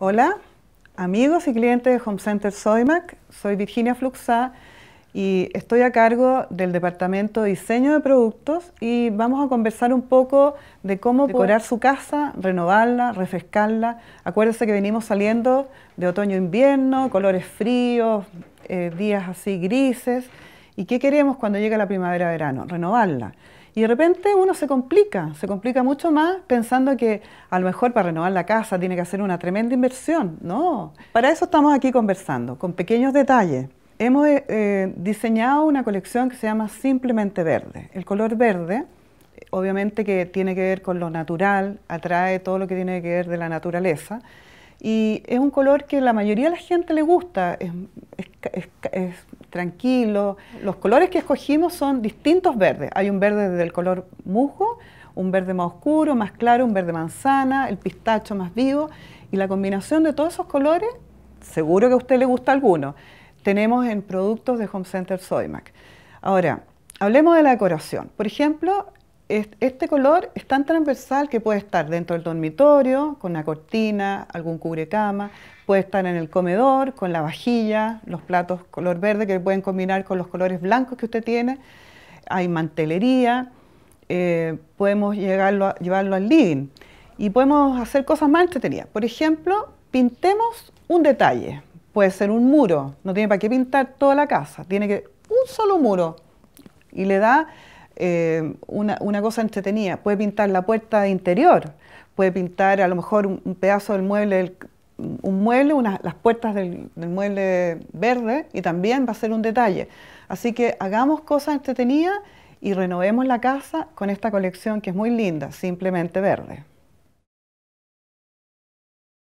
Hola, amigos y clientes de Home Center Soymac. Soy Virginia Fluxá y estoy a cargo del Departamento de Diseño de Productos y vamos a conversar un poco de cómo decorar su casa, renovarla, refrescarla. Acuérdense que venimos saliendo de otoño-invierno, colores fríos, eh, días así grises. ¿Y qué queremos cuando llega la primavera-verano? Renovarla. Y de repente uno se complica, se complica mucho más pensando que a lo mejor para renovar la casa tiene que hacer una tremenda inversión. No, para eso estamos aquí conversando, con pequeños detalles. Hemos eh, eh, diseñado una colección que se llama Simplemente Verde. El color verde, obviamente que tiene que ver con lo natural, atrae todo lo que tiene que ver de la naturaleza. Y es un color que la mayoría de la gente le gusta, es, es, tranquilo. Los colores que escogimos son distintos verdes. Hay un verde del color musgo, un verde más oscuro, más claro, un verde manzana, el pistacho más vivo. Y la combinación de todos esos colores, seguro que a usted le gusta alguno, tenemos en productos de Home Center Soymac. Ahora, hablemos de la decoración. Por ejemplo, este color es tan transversal que puede estar dentro del dormitorio, con una cortina, algún cubrecama, puede estar en el comedor, con la vajilla, los platos color verde que pueden combinar con los colores blancos que usted tiene, hay mantelería, eh, podemos llevarlo al living y podemos hacer cosas más entretenidas. Por ejemplo, pintemos un detalle, puede ser un muro, no tiene para qué pintar toda la casa, tiene que un solo muro y le da eh, una, cosa entretenida. Puede pintar la puerta de interior, puede pintar a lo mejor un, pedazo del mueble, un mueble, las puertas del, del mueble verde y también va a ser un detalle. Así que hagamos cosas entretenidas y renovemos la casa con esta colección que es muy linda, simplemente verde.